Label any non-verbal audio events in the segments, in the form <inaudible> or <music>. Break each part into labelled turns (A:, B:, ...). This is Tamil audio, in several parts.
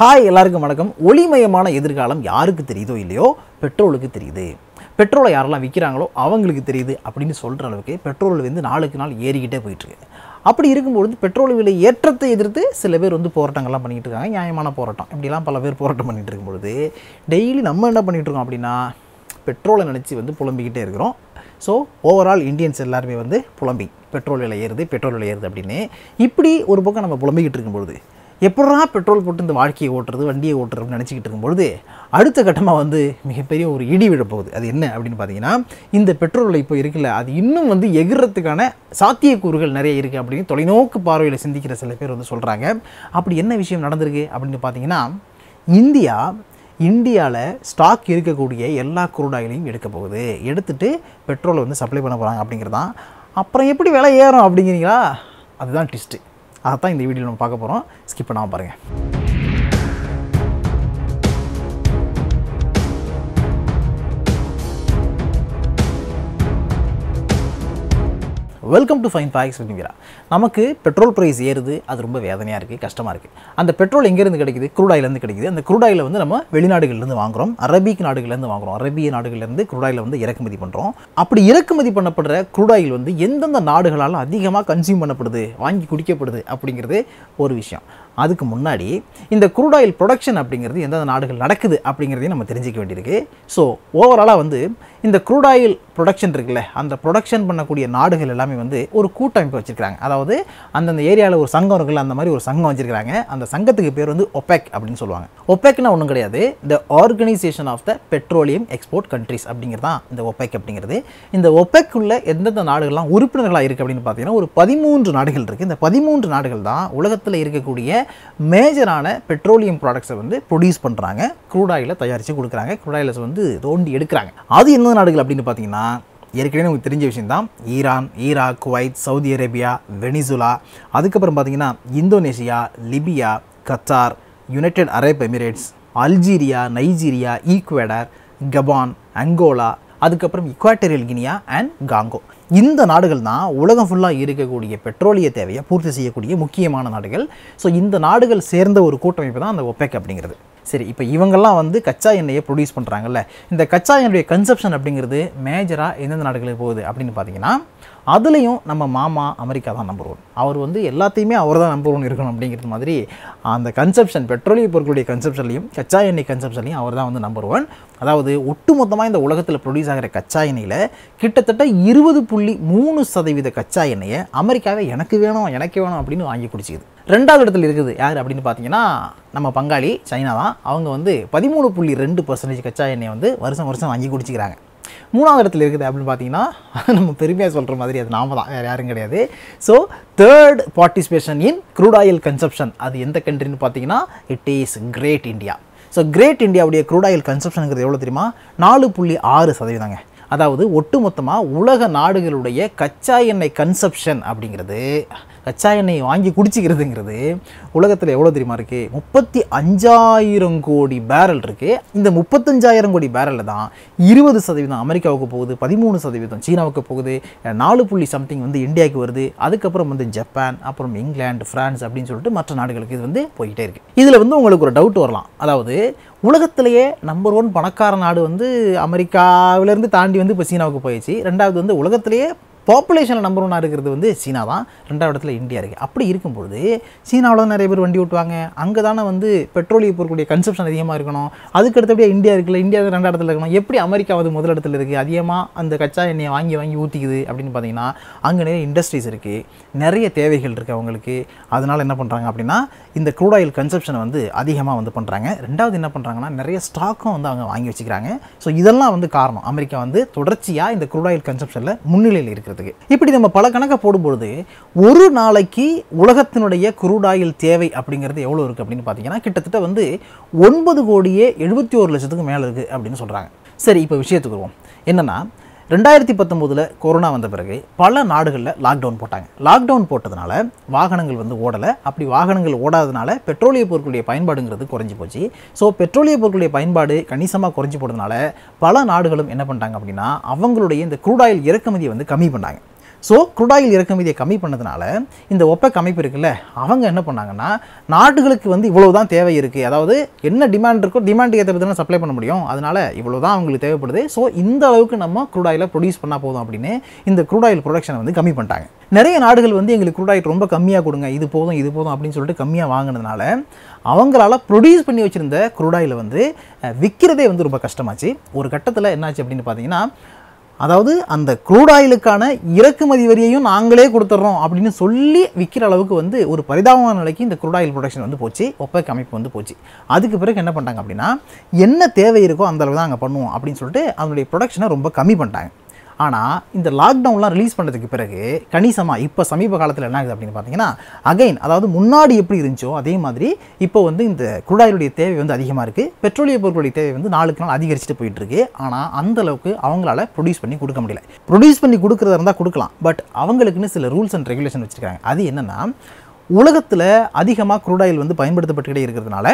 A: ஹாய் எல்லாருக்கும் வணக்கம் ஒளிமயமான எதிர்காலம் யாருக்கு தெரியுதோ இல்லையோ பெட்ரோலுக்கு தெரியுது பெட்ரோலை யாரெல்லாம் விற்கிறாங்களோ அவங்களுக்கு தெரியுது அப்படின்னு சொல்கிற அளவுக்கு பெட்ரோல் வந்து நாளுக்கு நாள் ஏறிக்கிட்டே போயிட்டுருக்கு அப்படி இருக்கும்பொழுது பெட்ரோல் விலை ஏற்றத்தை எதிர்த்து சில பேர் வந்து போராட்டங்கள்லாம் பண்ணிகிட்டு இருக்காங்க நியாயமான போராட்டம் இப்படிலாம் பல பேர் போராட்டம் பண்ணிகிட்டு இருக்கும்பொழுது டெய்லி நம்ம என்ன பண்ணிகிட்ருக்கோம் அப்படின்னா பெட்ரோலை நினச்சி வந்து புலம்பிக்கிட்டே இருக்கிறோம் ஸோ ஓவரால் இந்தியன்ஸ் எல்லாருமே வந்து புலம்பி பெட்ரோல் விலை ஏறுது பெட்ரோல் விலை ஏறுது அப்படின்னு இப்படி ஒரு பக்கம் நம்ம புலம்பிக்கிட்டு இருக்கும்பொழுது எப்படா பெட்ரோல் போட்டு இந்த வாழ்க்கையை ஓட்டுறது வண்டியை ஓட்டுறதுன்னு நினச்சிக்கிட்டு இருக்கும்பொழுது அடுத்த கட்டமாக வந்து மிகப்பெரிய ஒரு இடி விழப்போகுது அது என்ன அப்படின்னு பார்த்தீங்கன்னா இந்த பெட்ரோல் இப்போ இருக்குல்ல அது இன்னும் வந்து எகிறத்துக்கான சாத்தியக்கூறுகள் நிறைய இருக்குது அப்படின்னு தொலைநோக்கு பார்வையில் சிந்திக்கிற சில பேர் வந்து சொல்கிறாங்க அப்படி என்ன விஷயம் நடந்திருக்கு அப்படின்னு பார்த்தீங்கன்னா இந்தியா இந்தியாவில் ஸ்டாக் இருக்கக்கூடிய எல்லா குரூட் எடுக்க போகுது எடுத்துகிட்டு பெட்ரோலை வந்து சப்ளை பண்ண போகிறாங்க அப்படிங்கிறதான் அப்புறம் எப்படி விலை ஏறும் அப்படிங்கிறீங்களா அதுதான் ட்விஸ்ட்டு அதை தான் இந்த வீடியோவில் நம்ம பார்க்க போகிறோம் ஸ்கிப் பண்ணாமல் பாருங்கள் வெல்கம் டு ஃபைன் ஃபேக்ஸ் அப்படிங்கிறா நமக்கு பெட்ரோல் ப்ரைஸ் ஏறுது அது ரொம்ப வேதனையாக இருக்குது கஷ்டமாக இருக்குது அந்த பெட்ரோல் எங்கேருந்து கிடைக்குது குரூடாயிலேருந்து கிடைக்குது அந்த குரூடாயில் வந்து நம்ம வெளிநாடுகள்லேருந்து வாங்குகிறோம் அரபிக் நாடுகள்லேருந்து வாங்குகிறோம் அரபிய நாடுகள்லேருந்து குரூடாயில் வந்து இறக்குமதி பண்ணுறோம் அப்படி இறக்குமதி பண்ணப்படுற குரூடாயில் வந்து எந்தெந்த நாடுகளால் அதிகமாக கன்சியூம் பண்ணப்படுது வாங்கி குடிக்கப்படுது அப்படிங்கிறது ஒரு விஷயம் அதுக்கு முன்னாடி இந்த குரூட் ஆயில் ப்ரொடக்ஷன் அப்படிங்கிறது எந்தெந்த நாடுகள் நடக்குது அப்படிங்கிறதையும் நம்ம தெரிஞ்சிக்க வேண்டியிருக்கு ஸோ ஓவராலாக வந்து இந்த குரூட் ஆயில் ப்ரொடக்ஷன் இருக்குல்ல அந்த ப்ரொடக்ஷன் பண்ணக்கூடிய நாடுகள் எல்லாமே வந்து ஒரு கூட்டமைப்பு வச்சுருக்காங்க அதாவது அந்தந்த ஏரியாவில் ஒரு சங்கம் இருக்குல்ல அந்த மாதிரி ஒரு சங்கம் வச்சுருக்காங்க அந்த சங்கத்துக்கு பேர் வந்து ஒபேக் அப்படின்னு சொல்லுவாங்க ஒப்பேக்னா ஒன்றும் கிடையாது the organisation of the petroleum export countries அப்படிங்கிறது தான் இந்த ஒபேக் அப்படிங்கிறது இந்த ஒபேக் உள்ள எந்தெந்த நாடுகள்லாம் உறுப்பினர்களாக இருக்குது அப்படின்னு பார்த்தீங்கன்னா ஒரு பதிமூன்று நாடுகள் இருக்குது இந்த பதிமூன்று நாடுகள் தான் உலகத்தில் இருக்கக்கூடிய மேஜரான பெட்ரோலியம் ப்ராடக்ட்ஸை வந்து ப்ரொடியூஸ் பண்ணுறாங்க குரூடாயில் தயாரித்து கொடுக்குறாங்க குரூடாயில் வந்து தோண்டி எடுக்கிறாங்க அது எந்த நாடுகள் அப்படின்னு பார்த்தீங்கன்னா ஏற்கனவே நமக்கு தெரிஞ்ச விஷயம் தான் Iran Iraq Kuwait Saudi Arabia Venezuela அதுக்கப்புறம் பார்த்திங்கன்னா Indonesia Libya Qatar United Arab Emirates Algeria Nigeria Ecuador Gabon Angola அதுக்கப்புறம் இக்வாட்டரியல் கினியா அண்ட் காங்கோ இந்த நாடுகள் தான் உலகம் ஃபுல்லாக இருக்கக்கூடிய பெட்ரோலிய தேவையை பூர்த்தி செய்யக்கூடிய முக்கியமான நாடுகள் ஸோ இந்த நாடுகள் சேர்ந்த ஒரு கூட்டமைப்பு தான் அந்த ஒப்பேக் அப்படிங்கிறது சரி இப்போ இவங்கெல்லாம் வந்து கச்சா எண்ணெயை ப்ரொடியூஸ் பண்ணுறாங்கல்ல இந்த கச்சா எண்ணெயுடைய கன்சப்ஷன் அப்படிங்கிறது மேஜராக எந்தெந்த நாடுகளுக்கு போகுது அப்படின்னு பார்த்தீங்கன்னா அதுலேயும் நம்ம மாமா அமெரிக்கா தான் நம்பர் ஒன் அவர் வந்து எல்லாத்தையுமே அவர் தான் நம்பர் ஒன் இருக்கணும் அப்படிங்கிறது மாதிரி அந்த கன்சப்ஷன் பெட்ரோலிய பொருட்களுடைய கன்சப்ஷன்லையும் கச்சா எண்ணெய் கன்சப்ஷன்லையும் அவர் தான் வந்து நம்பர் ஒன் அதாவது ஒட்டுமொத்தமாக இந்த உலகத்தில் ப்ரொடியூஸ் ஆகிற கச்சா எண்ணெயில் கிட்டத்தட்ட இருபது புள்ளி மூணு சதவீத கச்சா எண்ணெயை அமெரிக்காவே எனக்கு வேணும் எனக்கு வேணும் அப்படின்னு வாங்கி குடிச்சிக்குது ரெண்டாவது இடத்துல இருக்குது யார் அப்படின்னு பார்த்தீங்கன்னா நம்ம பங்காளி சைனா தான் அவங்க வந்து பதிமூணு புள்ளி ரெண்டு பர்சன்டேஜ் கச்சா எண்ணெய் வந்து வருஷம் வருஷம் வாங்கி குடிச்சிக்கிறாங்க மூணாவது இடத்துல இருக்குது அப்படின்னு பார்த்தீங்கன்னா <laughs> நம்ம பெருமையாக சொல்கிற மாதிரி அது நாம தான் வேறு யாரும் கிடையாது so third participation in crude oil consumption அது எந்த கண்ட்ரின்னு பார்த்தீங்கன்னா it is great India so great இந்தியாவுடைய க்ரூட் ஆயில் கன்சப்ஷனுங்கிறது எவ்வளோ தெரியுமா நாலு புள்ளி ஆறு சதவீதங்க அதாவது ஒட்டுமொத்தமாக உலக நாடுகளுடைய கச்சா எண்ணெய் கன்சப்ஷன் அப்படிங்கிறது கச்சா எண்ணெயை வாங்கி குடிச்சிக்கிறதுங்கிறது உலகத்தில் எவ்வளோ தெரியுமா இருக்குது முப்பத்தி அஞ்சாயிரம் கோடி பேரல் இருக்குது இந்த முப்பத்தஞ்சாயிரம் கோடி பேரலில் தான் இருபது சதவீதம் அமெரிக்காவுக்கு போகுது பதிமூணு சதவீதம் சீனாவுக்கு போகுது நாலு புள்ளி சம்திங் வந்து இந்தியாவுக்கு வருது அதுக்கப்புறம் வந்து ஜப்பான் அப்புறம் இங்கிலாந்து ஃப்ரான்ஸ் அப்படின்னு சொல்லிட்டு மற்ற நாடுகளுக்கு இது வந்து போய்கிட்டே இருக்குது இதில் வந்து உங்களுக்கு ஒரு டவுட் வரலாம் அதாவது உலகத்திலேயே நம்பர் ஒன் பணக்கார நாடு வந்து அமெரிக்காவிலேருந்து தாண்டி வந்து இப்போ சீனாவுக்கு போயிடுச்சு ரெண்டாவது வந்து உலகத்திலேயே பாப்புலேஷனில் நம்பர் ஒன்னாக இருக்கிறது வந்து சீனா தான் ரெண்டாவது இடத்துல இந்தியா இருக்குது அப்படி இருக்கும்பொழுது சீனாவில் தான் நிறைய பேர் வண்டி ஓட்டுவாங்க அங்கே தானே வந்து பெட்ரோலிய பொருட்களுடைய கன்சப்ஷன் அதிகமாக இருக்கணும் அதுக்கு அடுத்தபடியே இந்தியா இருக்குல்ல இந்தியா தான் ரெண்டாவது இடத்துல இருக்கணும் எப்படி அமெரிக்கா வந்து முதல் இடத்துல இருக்குது அதிகமாக அந்த கச்சா எண்ணெயை வாங்கி வாங்கி ஊற்றிக்குது அப்படின்னு பார்த்தீங்கன்னா அங்கே நிறைய இண்டஸ்ட்ரீஸ் இருக்குது நிறைய தேவைகள் இருக்குது அவங்களுக்கு அதனால் என்ன பண்ணுறாங்க அப்படின்னா இந்த க்ரூட் ஆயில் கன்சப்ஷனை வந்து அதிகமாக வந்து பண்ணுறாங்க ரெண்டாவது என்ன பண்ணுறாங்கன்னா நிறைய ஸ்டாக்கும் வந்து அவங்க வாங்கி வச்சுக்கிறாங்க ஸோ இதெல்லாம் வந்து காரணம் அமெரிக்கா வந்து தொடர்ச்சியாக இந்த க்ரூட் ஆயில் கன்சப்ஷனில் முன்னிலையில் இருக்கிறதுக்கு இப்படி நம்ம பல கணக்கை போடும்பொழுது ஒரு நாளைக்கு உலகத்தினுடைய குரூட் ஆயில் தேவை அப்படிங்கிறது எவ்வளோ இருக்குது அப்படின்னு பார்த்தீங்கன்னா கிட்டத்தட்ட வந்து ஒன்பது கோடியே எழுபத்தி ஒரு லட்சத்துக்கு மேலே இருக்குது அப்படின்னு சொல்கிறாங்க சரி இப்போ விஷயத்துக்கு வருவோம் என்னென்னா ரெண்டாயிரத்தி பத்தொம்போதில் கொரோனா வந்த பிறகு பல நாடுகளில் லாக்டவுன் போட்டாங்க லாக்டவுன் போட்டதுனால வாகனங்கள் வந்து ஓடலை அப்படி வாகனங்கள் ஓடாததுனால பெட்ரோலிய பொருட்களுடைய பயன்பாடுங்கிறது குறைஞ்சி போச்சு ஸோ பெட்ரோலிய பொருட்களுடைய பயன்பாடு கணிசமாக குறைஞ்சி போனதுனால பல நாடுகளும் என்ன பண்ணிட்டாங்க அப்படின்னா அவங்களுடைய இந்த க்ரூட் ஆயில் இறக்குமதியை வந்து கம்மி பண்ணாங்க ஸோ குருடாயில் இறக்குமதியை கம்மி பண்ணதுனால இந்த ஒப்பேக் அமைப்பு இருக்குல்ல அவங்க என்ன பண்ணாங்கன்னா நாடுகளுக்கு வந்து இவ்வளோ தான் தேவை இருக்குது அதாவது என்ன டிமாண்ட் இருக்கோ டிமாண்டுக்கு ஏற்ற பற்றி சப்ளை பண்ண முடியும் அதனால் இவ்வளோ தான் அவங்களுக்கு தேவைப்படுது ஸோ இந்த அளவுக்கு நம்ம குருடாயில் ப்ரொடியூஸ் பண்ணால் போதும் அப்படின்னு இந்த குருடாயில் ப்ரொடக்ஷனை வந்து கம்மி பண்ணிட்டாங்க நிறைய நாடுகள் வந்து எங்களுக்கு குருடாயில் ரொம்ப கம்மியாக கொடுங்க இது போதும் இது போதும் அப்படின்னு சொல்லிட்டு கம்மியாக வாங்கினதுனால அவங்களால ப்ரொடியூஸ் பண்ணி வச்சுருந்த குருடாயில் வந்து விற்கிறதே வந்து ரொம்ப கஷ்டமாச்சு ஒரு கட்டத்தில் என்னாச்சு அப்படின்னு பார்த்தீங்கன்னா அதாவது அந்த க்ரூட் ஆயிலுக்கான இறக்குமதி வரியையும் நாங்களே கொடுத்துட்றோம் அப்படின்னு சொல்லி விற்கிற அளவுக்கு வந்து ஒரு பரிதாபமான நிலைக்கு இந்த க்ரூட் ஆயில் ப்ரொடக்ஷன் வந்து போச்சு ஒப்பேக் அமைப்பு வந்து போச்சு அதுக்கு பிறகு என்ன பண்ணிட்டாங்க அப்படின்னா என்ன தேவை இருக்கோ அந்த அளவு தான் அங்கே பண்ணுவோம் அப்படின்னு சொல்லிட்டு அதனுடைய ப்ரொடக்ஷனை ரொம்ப கம்மி பண்ணிட்டாங்க ஆனால் இந்த லாக்டவுன்லாம் ரிலீஸ் பண்ணுறதுக்கு பிறகு கணிசமாக இப்போ சமீப காலத்தில் என்ன ஆகுது அப்படின்னு பார்த்தீங்கன்னா அகைன் அதாவது முன்னாடி எப்படி இருந்துச்சோ அதே மாதிரி இப்போ வந்து இந்த குழாயிலுடைய தேவை வந்து அதிகமாக இருக்குது பெட்ரோலிய பொருட்களுடைய தேவை வந்து நாளுக்கு நாள் அதிகரிச்சுட்டு போயிட்டுருக்கு ஆனால் அந்த அளவுக்கு அவங்களால ப்ரொடியூஸ் பண்ணி கொடுக்க முடியல ப்ரொடியூஸ் பண்ணி கொடுக்குறதா இருந்தால் கொடுக்கலாம் பட் அவங்களுக்குன்னு சில ரூல்ஸ் அண்ட் ரெகுலேஷன் வச்சுருக்காங்க அது என்னென்னா உலகத்தில் அதிகமாக குரூடாயில் வந்து பயன்படுத்தப்பட்டுக்கிட்டே இருக்கிறதுனால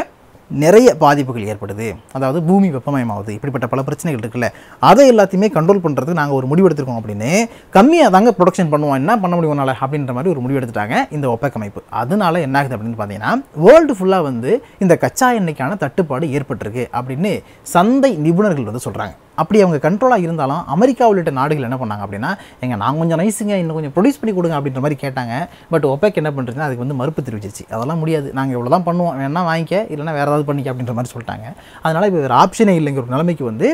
A: நிறைய பாதிப்புகள் ஏற்படுது அதாவது பூமி வெப்பமயமாகுது இப்படிப்பட்ட பல பிரச்சனைகள் இருக்குல்ல அதை எல்லாத்தையுமே கண்ட்ரோல் பண்ணுறதுக்கு நாங்கள் ஒரு முடிவு எடுத்துருக்கோம் அப்படின்னு கம்மியாக தாங்க ப்ரொடக்ஷன் பண்ணுவோம் என்ன பண்ண முடியும் நாளை அப்படின்ற மாதிரி ஒரு முடிவு எடுத்துட்டாங்க இந்த ஒப்பேக் அமைப்பு அதனால என்ன ஆகுது அப்படின்னு பார்த்தீங்கன்னா வேர்ல்டு ஃபுல்லாக வந்து இந்த கச்சா எண்ணெய்க்கான தட்டுப்பாடு ஏற்பட்டிருக்கு அப்படின்னு சந்தை நிபுணர்கள் வந்து சொல்கிறாங்க அப்படி அவங்க கண்ட்ரோலாக இருந்தாலும் அமெரிக்கா உள்ளிட்ட நாடுகள் என்ன பண்ணாங்க அப்படின்னா எங்கள் நான் கொஞ்சம் நைஸுங்க இன்னும் கொஞ்சம் ப்ரொடியூஸ் பண்ணி கொடுங்க அப்படின்ற மாதிரி கேட்டாங்க பட் ஒப்பேக் என்ன பண்ணுறதுன்னா அதுக்கு வந்து மறுப்பு தெரிவிச்சிருச்சு அதெல்லாம் முடியாது நாங்கள் இவ்வளோ தான் பண்ணுவோம் வேணா வாங்கிக்க இல்லைனா வேறு ஏதாவது பண்ணிக்க அப்படின்ற மாதிரி சொல்லிட்டாங்க அதனால் இப்போ வேறு ஆப்ஷனே இல்லைங்கிற ஒரு நிலைமைக்கு வந்து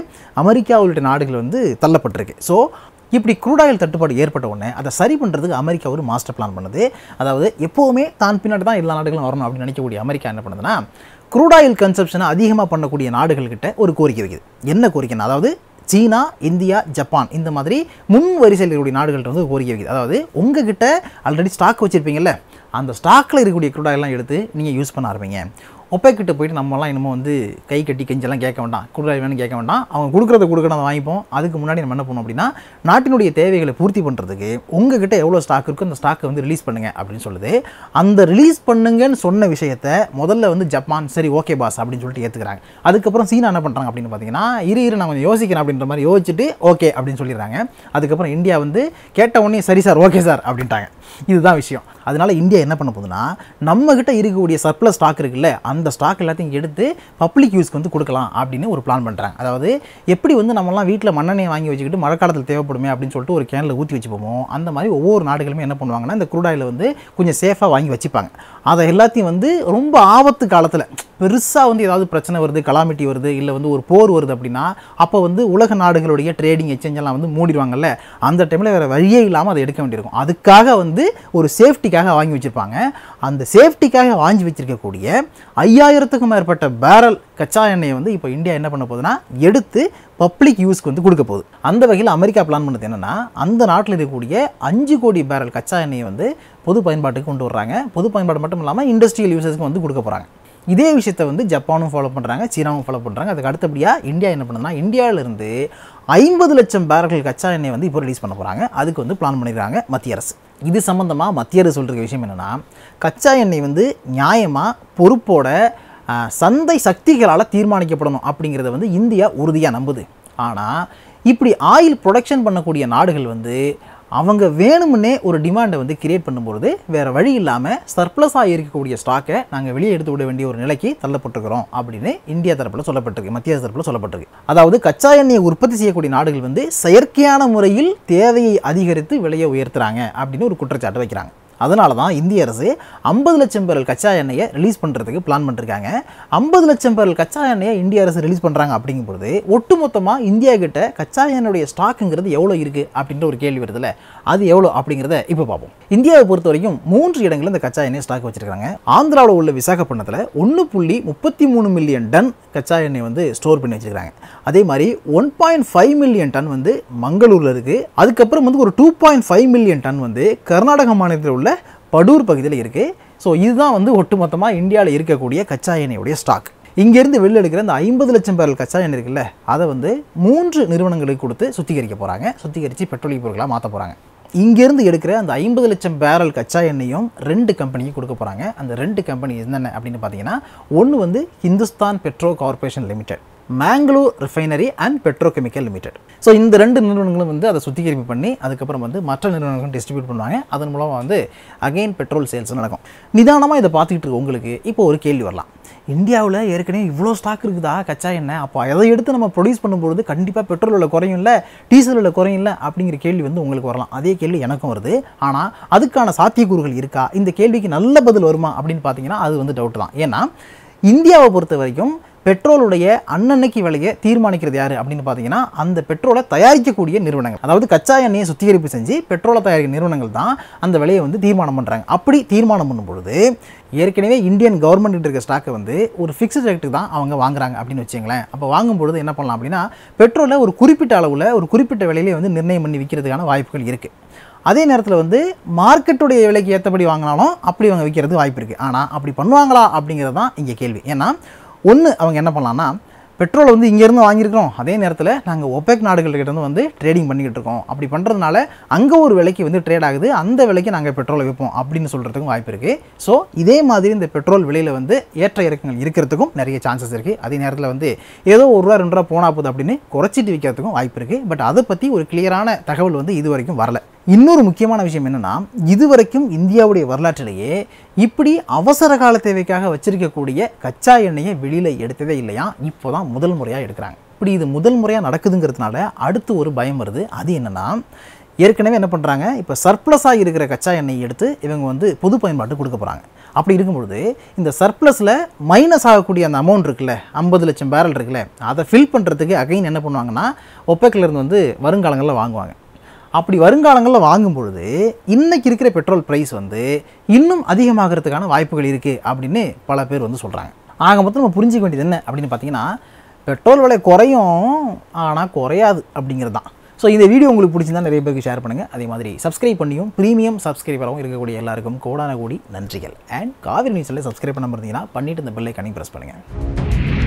A: அமெரிக்கா உள்ளிட்ட நாடுகள் வந்து தள்ளப்பட்டிருக்கு ஸோ இப்படி குரூடாயில் தட்டுப்பாடு ஏற்பட்ட உடனே அதை சரி பண்ணுறதுக்கு அமெரிக்கா ஒரு மாஸ்டர் பிளான் பண்ணுது அதாவது எப்போவுமே தான் பின்னாடி தான் எல்லா நாடுகளும் வரணும் அப்படின்னு நினைக்கக்கூடிய அமெரிக்கா என்ன பண்ணுதுன்னா க்ரூடாயில் கன்சப்ஷனை அதிகமாக பண்ணக்கூடிய நாடுகள்கிட்ட ஒரு கோரிக்கை இருக்குது என்ன கோரிக்கைன்னா அதாவது சீனா இந்தியா ஜப்பான் இந்த மாதிரி முன் வரிசையில் இருக்கக்கூடிய நாடுகள்கிட்ட வந்து கோரிக்கை வைக்குது அதாவது உங்ககிட்ட ஆல்ரெடி ஸ்டாக் வச்சுருப்பீங்கல்ல அந்த ஸ்டாக்கில் இருக்கக்கூடிய குரூடாயெல்லாம் எடுத்து நீங்கள் யூஸ் பண்ண ஆரம்பிங்க ஒப்பேக்கிட்ட போயிட்டு நம்மலாம் இன்னமும் வந்து கை கட்டி கெஞ்செல்லாம் கேட்க வேண்டாம் கொடுக்குறது வேணும்னு கேட்க வேண்டாம் அவங்க கொடுக்குறத கொடுக்க வாங்கிப்போம் அதுக்கு முன்னாடி நம்ம என்ன பண்ணோம் அப்படின்னா நாட்டினுடைய தேவைகளை பூர்த்தி பண்ணுறதுக்கு உங்ககிட்ட எவ்வளோ ஸ்டாக் இருக்கோ அந்த ஸ்டாக்கை வந்து ரிலீஸ் பண்ணுங்கள் அப்படின்னு சொல்லுது அந்த ரிலீஸ் பண்ணுங்கன்னு சொன்ன விஷயத்த முதல்ல வந்து ஜப்பான் சரி ஓகே பாஸ் அப்படின்னு சொல்லிட்டு ஏற்றுக்கிறாங்க அதுக்கப்புறம் சீனா என்ன பண்ணுறாங்க அப்படின்னு பார்த்தீங்கன்னா இரு இரு நான் கொஞ்சம் யோசிக்கிறேன் அப்படின்ற மாதிரி யோசிச்சுட்டு ஓகே அப்படின்னு சொல்லிடுறாங்க அதுக்கப்புறம் இந்தியா வந்து கேட்ட உடனே சரி சார் ஓகே சார் அப்படின்ட்டாங்க இதுதான் விஷயம் அதனால் இந்தியா என்ன பண்ண போதுன்னா நம்மக்கிட்ட இருக்கக்கூடிய சர்ப்ளஸ் ஸ்டாக் இருக்குல்ல அந்த அந்த ஸ்டாக் எல்லாத்தையும் எடுத்து பப்ளிக் யூஸ்க்கு வந்து கொடுக்கலாம் அப்படின்னு ஒரு பிளான் பண்ணுறாங்க அதாவது எப்படி வந்து நம்மலாம் வீட்டில் மண்ணெண்ணெய் வாங்கி வச்சுக்கிட்டு மழைக்காலத்தில் தேவைப்படுமே அப்படின்னு சொல்லிட்டு ஒரு கேனில் ஊற்றி வச்சுப்போமோ அந்த மாதிரி ஒவ்வொரு நாடுகளுமே என்ன பண்ணுவாங்கன்னா இந்த குரூடாயில் வந்து கொஞ்சம் சேஃபாக வாங்கி வச்சுப்பாங்க அதை எல்லாத்தையும் வந்து ரொம்ப ஆபத்து காலத்தில் பெருசாக வந்து ஏதாவது பிரச்சனை வருது கலாமிட்டி வருது இல்லை வந்து ஒரு போர் வருது அப்படின்னா அப்போ வந்து உலக நாடுகளுடைய ட்ரேடிங் எக்ஸ்சேஞ்செல்லாம் வந்து மூடிடுவாங்கல்ல அந்த டைமில் வேறு வழியே இல்லாமல் அதை எடுக்க வேண்டியிருக்கும் அதுக்காக வந்து ஒரு சேஃப்டிக்காக வாங்கி வச்சுருப்பாங்க அந்த சேஃப்டிக்காக வாங்கி வச்சுருக்கக்கூடிய ஐயாயிரத்துக்கும் மேற்பட்ட பேரல் கச்சா எண்ணெயை வந்து இப்போ இந்தியா என்ன பண்ண போகுதுன்னா எடுத்து பப்ளிக் யூஸ்க்கு வந்து கொடுக்க போகுது அந்த வகையில் அமெரிக்கா பிளான் பண்ணது என்னென்னா அந்த நாட்டில் இருக்கக்கூடிய அஞ்சு கோடி பேரல் கச்சா எண்ணெயை வந்து பொது பயன்பாட்டுக்கு கொண்டு வர்றாங்க பொது பயன்பாடு மட்டும் இல்லாமல் இண்டஸ்ட்ரியல் யூசஸ்க்கு வந்து கொடுக்க போகிறாங்க இதே விஷயத்தை வந்து ஜப்பானும் ஃபாலோ பண்ணுறாங்க சீனாவும் ஃபாலோ பண்ணுறாங்க அதுக்கு அடுத்தபடியாக இந்தியா என்ன பண்ணுதுன்னா இந்தியாவிலேருந்து ஐம்பது லட்சம் பேரர்கள் கச்சா எண்ணெய் வந்து இப்போ ரிலீஸ் பண்ண போகிறாங்க அதுக்கு வந்து பிளான் பண்ணிடுறாங்க மத்திய அரசு இது சம்மந்தமாக மத்திய அரசு சொல்கிற விஷயம் என்னென்னா கச்சா எண்ணெய் வந்து நியாயமாக பொறுப்போட சந்தை சக்திகளால் தீர்மானிக்கப்படணும் அப்படிங்கிறத வந்து இந்தியா உறுதியாக நம்புது ஆனால் இப்படி ஆயில் ப்ரொடக்ஷன் பண்ணக்கூடிய நாடுகள் வந்து அவங்க வேணும்னே ஒரு டிமாண்டை வந்து கிரியேட் பண்ணும்போது வேறு வழி இல்லாமல் சர்ப்ளஸாக இருக்கக்கூடிய ஸ்டாக்கை நாங்கள் வெளியே எடுத்து விட வேண்டிய ஒரு நிலைக்கு தள்ளப்பட்டிருக்கிறோம் அப்படின்னு இந்தியா தரப்பில் சொல்லப்பட்டிருக்கு மத்திய தரப்பில் சொல்லப்பட்டிருக்கு அதாவது கச்சா எண்ணெயை உற்பத்தி செய்யக்கூடிய நாடுகள் வந்து செயற்கையான முறையில் தேவையை அதிகரித்து விலையை உயர்த்துறாங்க அப்படின்னு ஒரு குற்றச்சாட்டு வைக்கிறாங்க அதனால தான் இந்திய அரசு ஐம்பது லட்சம் பேரல் கச்சா எண்ணெயை ரிலீஸ் பண்ணுறதுக்கு பிளான் பண்ணிருக்காங்க ஐம்பது லட்சம் பேரல் கச்சா எண்ணெயை இந்திய அரசு ரிலீஸ் பண்ணுறாங்க அப்படிங்கும்போது ஒட்டுமொத்தமாக இந்தியா கிட்ட கச்சா எண்ணெயுடைய ஸ்டாக்குங்கிறது எவ்வளோ இருக்குது அப்படின்ற ஒரு கேள்வி வருதுல்ல அது எவ்வளோ அப்படிங்கிறத இப்போ பார்ப்போம் இந்தியாவை பொறுத்த வரைக்கும் மூன்று இடங்களில் இந்த கச்சா எண்ணெய் ஸ்டாக் வச்சிருக்காங்க ஆந்திராவில் உள்ள விசாகப்பட்டினத்தில் ஒன்று புள்ளி முப்பத்தி மூணு மில்லியன் டன் கச்சா எண்ணெய் வந்து ஸ்டோர் பண்ணி வச்சுருக்காங்க அதே மாதிரி one point five million ton வந்து மங்களூரில் இருக்குது அதுக்கப்புறம் வந்து ஒரு two point five million ton வந்து கர்நாடக மாநிலத்தில் உள்ள தமிழ்நாட்டில் படூர் பகுதியில் இருக்குது ஸோ இதுதான் வந்து ஒட்டுமொத்தமாக இந்தியாவில் இருக்கக்கூடிய கச்சா எண்ணெயுடைய ஸ்டாக் இங்கேருந்து வெளில எடுக்கிற அந்த ஐம்பது லட்சம் பேரல் கச்சா எண்ணெய் இருக்குல்ல அதை வந்து மூன்று நிறுவனங்களுக்கு கொடுத்து சுத்திகரிக்க போகிறாங்க சுத்திகரித்து பெட்ரோலிய பொருட்களாக மாற்ற போகிறாங்க இங்கேருந்து எடுக்கிற அந்த ஐம்பது லட்சம் பேரல் கச்சா எண்ணெயும் ரெண்டு கம்பெனியும் கொடுக்க போகிறாங்க அந்த ரெண்டு கம்பெனி என்னென்ன அப்படின்னு பார்த்தீங்கன்னா ஒன்று வந்து Hindustan petro corporation limited Mangalore refinery and petrochemical limited so இந்த ரெண்டு நிறுவனங்களும் வந்து அதை சுத்திகரிப்பு பண்ணி அதுக்கப்புறம் வந்து மற்ற நிறுவனங்களும் டிஸ்ட்ரிபியூட் பண்ணுவாங்க அதன் மூலமாக வந்து அகெயின் பெட்ரோல் சேல்ஸ் நடக்கும் நிதானமாக இதை பார்த்துக்கிட்டு இருக்க உங்களுக்கு இப்போ ஒரு கேள்வி வரலாம் இந்தியாவில் ஏற்கனவே இவ்வளோ ஸ்டாக் இருக்குதா கச்சா எண்ணெய் அப்போ அதை எடுத்து நம்ம ப்ரொடியூஸ் பண்ணும்போது கண்டிப்பாக பெட்ரோல் குறையும் இல்லை டீசல் குறையும் இல்லை அப்படிங்கிற கேள்வி வந்து உங்களுக்கு வரலாம் அதே கேள்வி எனக்கும் வருது ஆனால் அதுக்கான சாத்தியக்கூறுகள் இருக்கா இந்த கேள்விக்கு நல்ல பதில் வருமா அப்படின்னு பார்த்தீங்கன்னா அது வந்து டவுட் தான் ஏன்னா இந்தியாவை பொறுத்த வரைக்கும் பெட்ரோலுடைய அன்னன்னைக்கு விலையை தீர்மானிக்கிறது யார் அப்படின்னு பார்த்தீங்கன்னா அந்த பெட்ரோலை தயாரிக்கக்கூடிய நிறுவனங்கள் அதாவது கச்சா எண்ணெயை சுத்திகரிப்பு செஞ்சு பெட்ரோலை தயாரிக்கிற நிறுவனங்கள் தான் அந்த விலையை வந்து தீர்மானம் பண்ணுறாங்க அப்படி தீர்மானம் பண்ணும்பொழுது ஏற்கனவே இந்தியன் கவர்மெண்ட் இருக்க ஸ்டாக்கை வந்து ஒரு ஃபிக்ஸ்டு ரேட்டுக்கு தான் அவங்க வாங்குறாங்க அப்படின்னு வச்சுங்களேன் அப்போ வாங்கும்பொழுது என்ன பண்ணலாம் அப்படின்னா பெட்ரோலை ஒரு குறிப்பிட்ட அளவில் ஒரு குறிப்பிட்ட விலையிலே வந்து நிர்ணயம் பண்ணி விற்கிறதுக்கான வாய்ப்புகள் இருக்குது அதே நேரத்தில் வந்து மார்க்கெட்டுடைய விலைக்கு ஏற்றபடி வாங்கினாலும் அப்படி அவங்க விற்கிறது வாய்ப்பு இருக்குது ஆனால் அப்படி பண்ணுவாங்களா அப்படிங்கிறது தான் இங்கே கேள்வி ஏன்னா ஒன்று அவங்க என்ன பண்ணலான்னா பெட்ரோல் வந்து இங்கேருந்து வாங்கியிருக்கிறோம் அதே நேரத்தில் நாங்கள் ஒபேக் நாடுகள்கிட்டருந்து வந்து ட்ரேடிங் பண்ணிக்கிட்டு இருக்கோம் அப்படி பண்ணுறதுனால அங்கே ஒரு விலைக்கு வந்து ட்ரேட் ஆகுது அந்த விலைக்கு நாங்கள் பெட்ரோலை விற்போம் அப்படின்னு சொல்கிறதுக்கும் வாய்ப்பு இருக்குது ஸோ இதே மாதிரி இந்த பெட்ரோல் விலையில் வந்து ஏற்ற இறக்கங்கள் இருக்கிறதுக்கும் நிறைய சான்சஸ் இருக்குது அதே நேரத்தில் வந்து ஏதோ ஒரு ரூபா ரெண்டு ரூபா போனால் போகுது அப்படின்னு குறைச்சிட்டு விற்கிறதுக்கும் வாய்ப்பு இருக்குது பட் அதை பற்றி ஒரு கிளியரான தகவல் வந்து இது வரைக்கும் வரலை இன்னொரு முக்கியமான விஷயம் என்னென்னா இதுவரைக்கும் இந்தியாவுடைய வரலாற்றிலேயே இப்படி அவசர கால தேவைக்காக வச்சிருக்கக்கூடிய கச்சா எண்ணெயை வெளியில் எடுத்ததே இல்லையா இப்போ தான் முதல் முறையாக எடுக்கிறாங்க இப்படி இது முதல் முறையாக நடக்குதுங்கிறதுனால அடுத்து ஒரு பயம் வருது அது என்னென்னா ஏற்கனவே என்ன பண்ணுறாங்க இப்போ சர்ப்ளஸாக இருக்கிற கச்சா எண்ணெயை எடுத்து இவங்க வந்து பொது பயன்பாட்டு கொடுக்க போகிறாங்க அப்படி இருக்கும்பொழுது இந்த சர்ப்ளஸில் மைனஸ் ஆகக்கூடிய அந்த அமௌண்ட் இருக்குல்ல ஐம்பது லட்சம் பேரல் இருக்குல்ல அதை ஃபில் பண்ணுறதுக்கு அகைன் என்ன பண்ணுவாங்கன்னா ஒப்பக்கிலேருந்து வந்து வருங்காலங்களில் வாங்குவாங்க அப்படி வருங்காலங்களில் வாங்கும் பொழுது இன்றைக்கி இருக்கிற பெட்ரோல் ப்ரைஸ் வந்து இன்னும் அதிகமாகிறதுக்கான வாய்ப்புகள் இருக்குது அப்படின்னு பல பேர் வந்து சொல்கிறாங்க ஆக மொத்தம் நம்ம புரிஞ்சிக்க வேண்டியது என்ன அப்படின்னு பார்த்தீங்கன்னா பெட்ரோல் விலை குறையும் ஆனால் குறையாது அப்படிங்கிறது தான் ஸோ இந்த வீடியோ உங்களுக்கு பிடிச்சிருந்தா நிறைய பேருக்கு ஷேர் பண்ணுங்கள் அதே மாதிரி சப்ஸ்கிரைப் பண்ணியும் ப்ரீமியம் சப்ஸ்கிரைபராகவும் இருக்கக்கூடிய எல்லாருக்கும் கோடான கோடி நன்றிகள் அண்ட் காவிரி நியூஸில் சப்ஸ்கிரைப் பண்ண பார்த்தீங்கன்னா பண்ணிவிட்டு இந்த பெல்லை கனி ப்ரெஸ் பண்ணுங்கள்